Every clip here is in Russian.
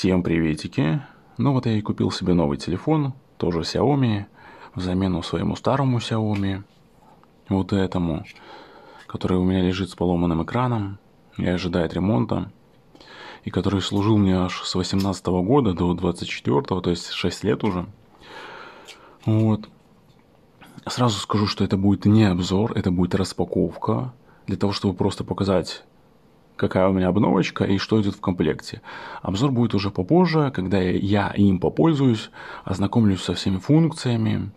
Всем приветики. Ну вот я и купил себе новый телефон, тоже Xiaomi, в замену своему старому Xiaomi, вот этому, который у меня лежит с поломанным экраном и ожидает ремонта, и который служил мне аж с 18 -го года до 24, то есть 6 лет уже. Вот. Сразу скажу, что это будет не обзор, это будет распаковка, для того, чтобы просто показать какая у меня обновочка и что идет в комплекте. Обзор будет уже попозже, когда я им попользуюсь, ознакомлюсь со всеми функциями,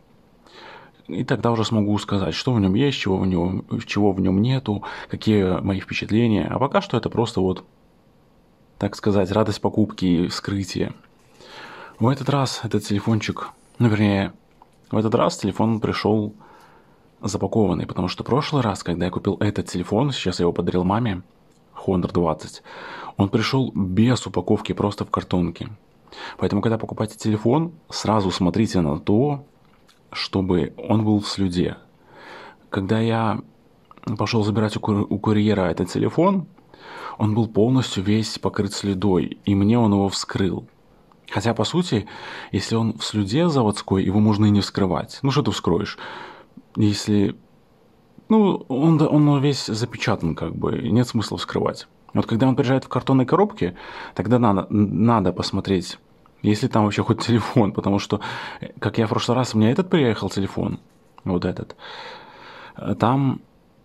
и тогда уже смогу сказать, что в нем есть, чего в нем, чего в нем нету, какие мои впечатления. А пока что это просто вот, так сказать, радость покупки и вскрытия. В этот раз этот телефончик, ну вернее, в этот раз телефон пришел запакованный, потому что прошлый раз, когда я купил этот телефон, сейчас я его подарил маме, Honor 20. Он пришел без упаковки, просто в картонке. Поэтому, когда покупаете телефон, сразу смотрите на то, чтобы он был в слюде. Когда я пошел забирать у, кур- у курьера этот телефон, он был полностью весь покрыт слюдой, и мне он его вскрыл. Хотя, по сути, если он в слюде заводской, его можно и не вскрывать. Ну, что ты вскроешь? Если ну, он, он весь запечатан, как бы, нет смысла вскрывать. Вот когда он приезжает в картонной коробке, тогда надо, надо посмотреть, если там вообще хоть телефон, потому что, как я в прошлый раз, у меня этот приехал телефон, вот этот. Там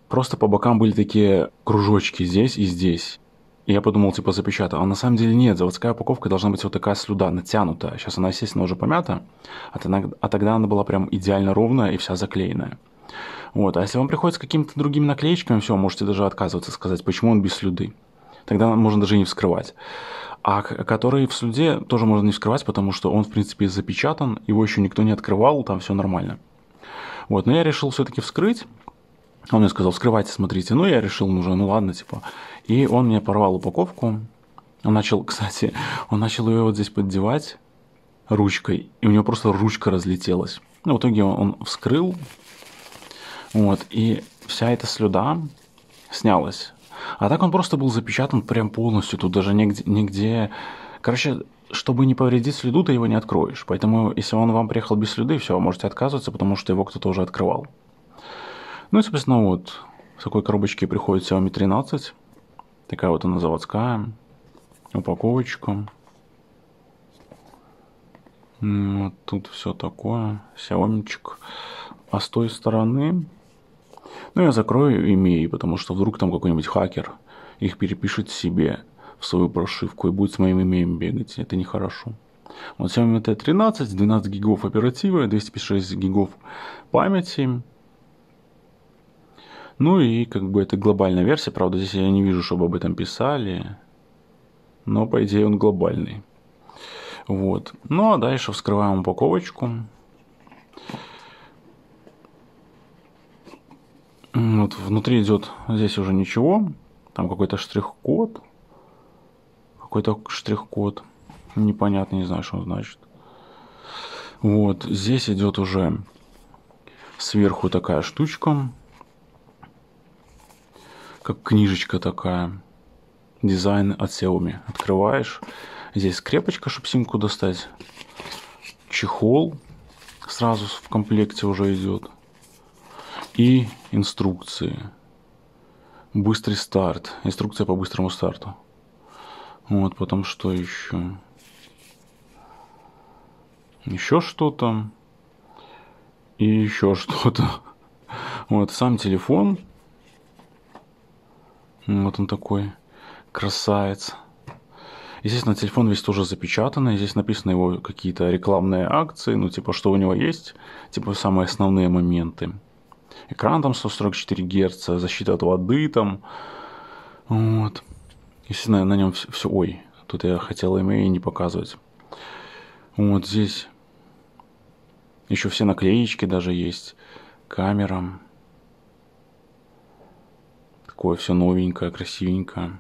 просто по бокам были такие кружочки здесь и здесь. И я подумал, типа, запечатал. А на самом деле нет, заводская упаковка должна быть вот такая слюда, натянутая. Сейчас она, естественно, уже помята, а тогда, а тогда она была прям идеально ровная и вся заклеенная. Вот. А если вам приходится какими-то другими наклеечками, все, можете даже отказываться сказать, почему он без слюды. Тогда можно даже не вскрывать. А который в слюде тоже можно не вскрывать, потому что он, в принципе, запечатан, его еще никто не открывал, там все нормально. Вот, но я решил все-таки вскрыть. Он мне сказал, вскрывайте, смотрите. Ну, я решил, ну уже, ну ладно, типа. И он мне порвал упаковку. Он начал, кстати, он начал ее вот здесь поддевать ручкой, и у него просто ручка разлетелась. Ну, в итоге он, он вскрыл, вот, и вся эта слюда снялась. А так он просто был запечатан прям полностью, тут даже нигде... нигде... Короче, чтобы не повредить следу, ты его не откроешь. Поэтому, если он вам приехал без следы, все, вы можете отказываться, потому что его кто-то уже открывал. Ну и, собственно вот в такой коробочке приходит Xiaomi 13. Такая вот она заводская. Упаковочка. Вот тут все такое. Xiaomi. А с той стороны но ну, я закрою имей, потому что вдруг там какой-нибудь хакер их перепишет себе в свою прошивку и будет с моим именем бегать. Это нехорошо. Вот Xiaomi T 13, 12 гигов оперативы, 256 гигов памяти. Ну и как бы это глобальная версия, правда здесь я не вижу, чтобы об этом писали, но по идее он глобальный. Вот. Ну а дальше вскрываем упаковочку. Вот внутри идет здесь уже ничего. Там какой-то штрих-код. Какой-то штрих-код. Непонятно, не знаю, что он значит. Вот, здесь идет уже сверху такая штучка. Как книжечка такая. Дизайн от Xiaomi. Открываешь. Здесь скрепочка, чтобы симку достать. Чехол сразу в комплекте уже идет. И инструкции. Быстрый старт. Инструкция по быстрому старту. Вот, потом что еще? Еще что-то. И еще что-то. Вот, сам телефон. Вот он такой. Красавец. Естественно, телефон весь тоже запечатанный. Здесь написано его какие-то рекламные акции, ну, типа, что у него есть, типа, самые основные моменты экран там 144 Гц, защита от воды там. Вот. если на на нем все, все... Ой, тут я хотел MA не показывать. Вот здесь еще все наклеечки даже есть. Камера. Такое все новенькое, красивенькое.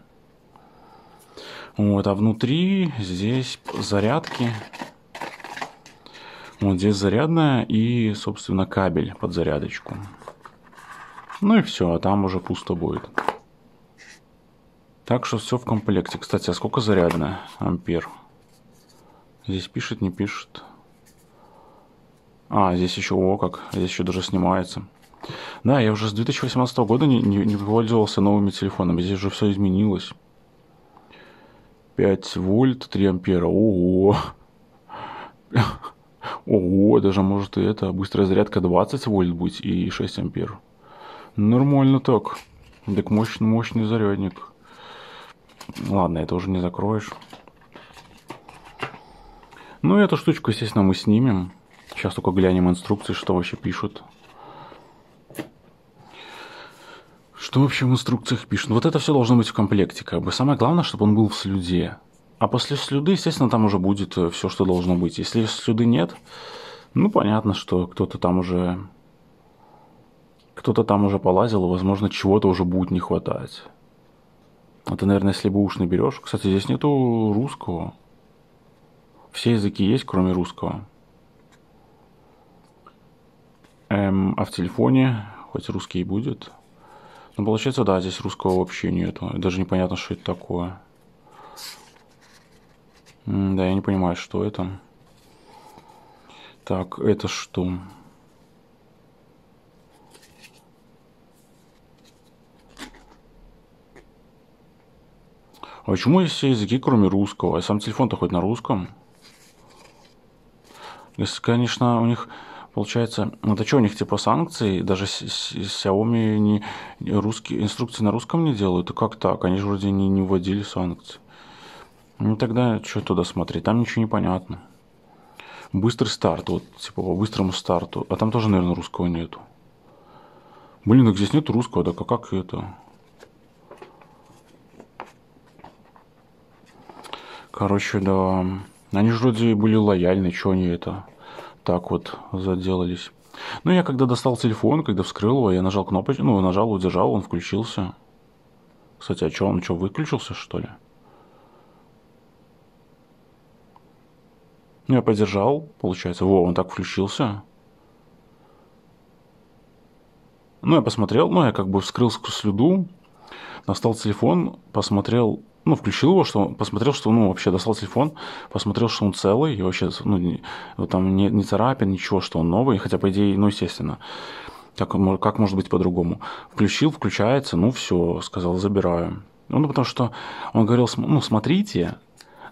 Вот, а внутри здесь зарядки вот ну, здесь зарядная и, собственно, кабель под зарядочку. Ну и все, а там уже пусто будет. Так что все в комплекте. Кстати, а сколько зарядная? Ампер. Здесь пишет, не пишет. А, здесь еще, о как, здесь еще даже снимается. Да, я уже с 2018 года не, не, не пользовался новыми телефонами. Здесь уже все изменилось. 5 вольт, 3 ампера. Ого! Ого, даже может и это быстрая зарядка 20 вольт будет и 6 ампер. Нормально так. Так мощный, мощный зарядник. Ладно, это уже не закроешь. Ну и эту штучку, естественно, мы снимем. Сейчас только глянем инструкции, что вообще пишут. Что вообще в инструкциях пишут? Вот это все должно быть в комплекте, как бы. Самое главное, чтобы он был в слюде. А после слюды, естественно, там уже будет э, все, что должно быть. Если слюды нет, ну, понятно, что кто-то там уже... Кто-то там уже полазил, и, возможно, чего-то уже будет не хватать. Это, а наверное, если бы уж наберешь. Кстати, здесь нету русского. Все языки есть, кроме русского. Эм, а в телефоне, хоть русский и будет. Но ну, получается, да, здесь русского вообще нету. Даже непонятно, что это такое. Да, я не понимаю, что это. Так, это что? А почему есть все языки, кроме русского? А сам телефон-то хоть на русском? Если, конечно, у них получается... Это что, у них типа санкции? Даже Xiaomi не... русские инструкции на русском не делают? И как так? Они же вроде не, не вводили санкции. Ну тогда что туда смотреть? Там ничего не понятно. Быстрый старт, вот, типа, по быстрому старту. А там тоже, наверное, русского нету. Блин, так здесь нет русского, да как это? Короче, да. Они же вроде были лояльны, что они это так вот заделались. Ну, я когда достал телефон, когда вскрыл его, я нажал кнопочку, ну, нажал, удержал, он включился. Кстати, а что, он что, выключился, что ли? Я подержал, получается. Во, он так включился. Ну, я посмотрел, ну, я как бы вскрыл сквозь слюду, достал телефон, посмотрел, ну, включил его, что, посмотрел, что, ну, вообще достал телефон, посмотрел, что он целый, и вообще, ну, не, там не, не царапин, ничего, что он новый, хотя, по идее, ну, естественно, как, как может быть по-другому. Включил, включается, ну, все, сказал, забираю. Ну, ну, потому что он говорил, ну, смотрите,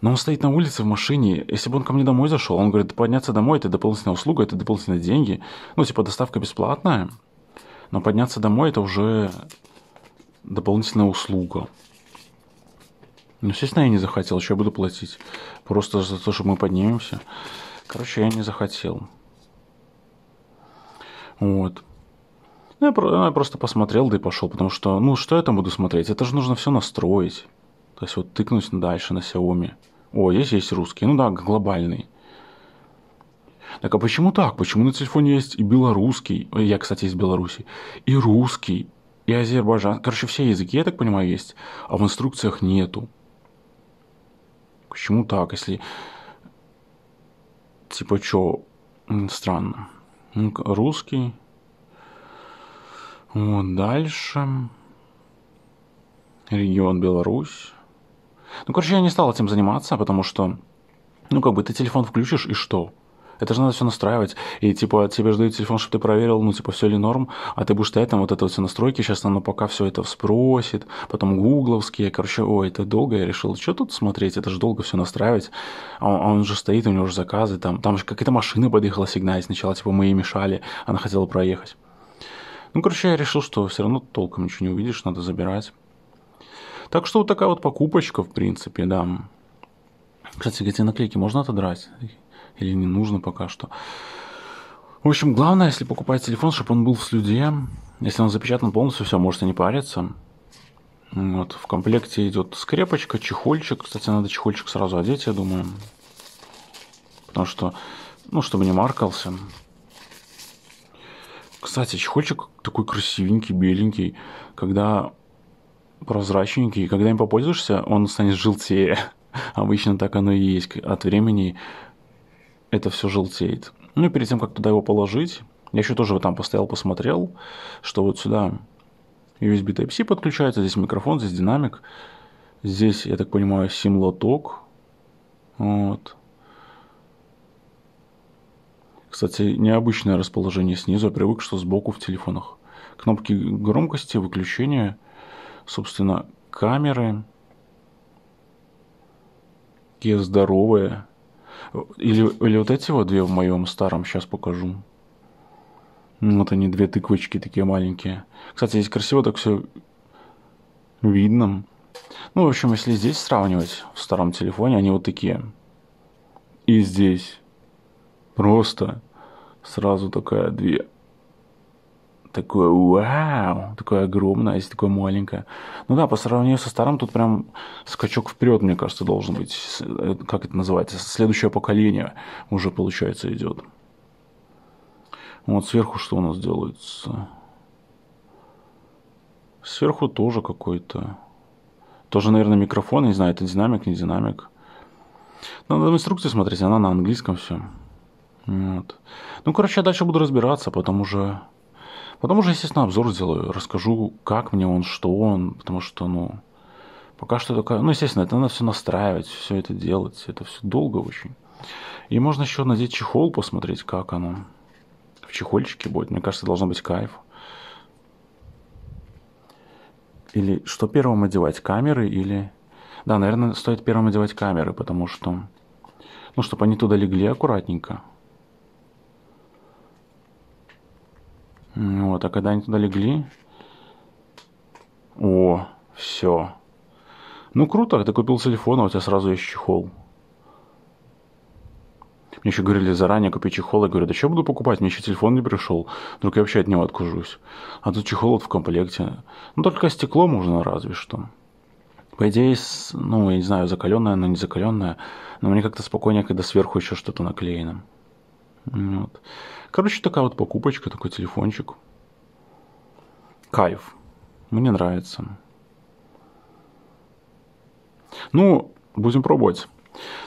но он стоит на улице в машине. Если бы он ко мне домой зашел, он говорит, подняться домой – это дополнительная услуга, это дополнительные деньги. Ну, типа, доставка бесплатная. Но подняться домой – это уже дополнительная услуга. Ну, естественно, я не захотел, еще я буду платить. Просто за то, что мы поднимемся. Короче, я не захотел. Вот. Ну, ну, я просто посмотрел, да и пошел, потому что, ну, что я там буду смотреть? Это же нужно все настроить. То есть вот тыкнуть дальше на Xiaomi. О, здесь есть русский. Ну да, глобальный. Так а почему так? Почему на телефоне есть и белорусский? Э, я, кстати, из Беларуси. И русский, и азербайджан. Короче, все языки, я так понимаю, есть. А в инструкциях нету. Почему так, если... Типа, чё? Странно. Русский. Вот дальше. Регион Беларусь. Ну, короче, я не стал этим заниматься, потому что, ну, как бы ты телефон включишь и что? Это же надо все настраивать. И типа тебе же дают телефон, чтобы ты проверил, ну, типа, все ли норм, а ты будешь стоять там вот это вот все настройки, сейчас оно пока все это спросит, потом гугловские, короче, ой, это долго, я решил, что тут смотреть, это же долго все настраивать, а он, а он же стоит, у него же заказы, там, там же какая-то машина подъехала сигналить сначала, типа, мы ей мешали, она хотела проехать. Ну, короче, я решил, что все равно толком ничего не увидишь, надо забирать. Так что вот такая вот покупочка, в принципе, да. Кстати, эти наклейки можно отодрать? Или не нужно пока что? В общем, главное, если покупать телефон, чтобы он был в слюде. Если он запечатан полностью, все, можете не париться. Вот, в комплекте идет скрепочка, чехольчик. Кстати, надо чехольчик сразу одеть, я думаю. Потому что, ну, чтобы не маркался. Кстати, чехольчик такой красивенький, беленький. Когда прозрачненький, и когда им попользуешься, он станет желтее. Обычно так оно и есть. От времени это все желтеет. Ну и перед тем, как туда его положить, я еще тоже там постоял, посмотрел, что вот сюда USB Type-C подключается, здесь микрофон, здесь динамик, здесь, я так понимаю, сим-лоток. Вот. Кстати, необычное расположение снизу, я привык, что сбоку в телефонах. Кнопки громкости, выключения – собственно, камеры. Такие здоровые. Или, или вот эти вот две в моем старом, сейчас покажу. Ну, вот они, две тыквочки такие маленькие. Кстати, здесь красиво так все видно. Ну, в общем, если здесь сравнивать, в старом телефоне, они вот такие. И здесь просто сразу такая две такое вау, такое огромное, а если такое маленькое. Ну да, по сравнению со старым, тут прям скачок вперед, мне кажется, должен быть. Э, как это называется? Следующее поколение уже, получается, идет. Вот сверху что у нас делается? Сверху тоже какой-то. Тоже, наверное, микрофон, не знаю, это динамик, не динамик. Ну, надо инструкцию смотреть, она на английском все. Вот. Ну, короче, я дальше буду разбираться, потом уже Потом уже, естественно, обзор сделаю, расскажу, как мне он, что он, потому что, ну, пока что такая, ну, естественно, это надо все настраивать, все это делать, это все долго очень. И можно еще надеть чехол, посмотреть, как оно в чехольчике будет. Мне кажется, должно быть кайф. Или что первым одевать, камеры или... Да, наверное, стоит первым одевать камеры, потому что... Ну, чтобы они туда легли аккуратненько. Вот, а когда они туда легли... О, все. Ну, круто, ты купил телефон, а у тебя сразу есть чехол. Мне еще говорили заранее купить чехол. Я говорю, да что буду покупать? Мне еще телефон не пришел. Вдруг я вообще от него откажусь. А тут чехол вот в комплекте. Ну, только стекло можно разве что. По идее, ну, я не знаю, закаленное, но не закаленное. Но мне как-то спокойнее, когда сверху еще что-то наклеено. Вот. Короче, такая вот покупочка, такой телефончик. Кайф. Мне нравится. Ну, будем пробовать.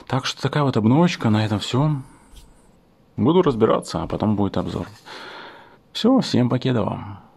Так что такая вот обновочка, на этом все. Буду разбираться, а потом будет обзор. Все, всем покеда вам.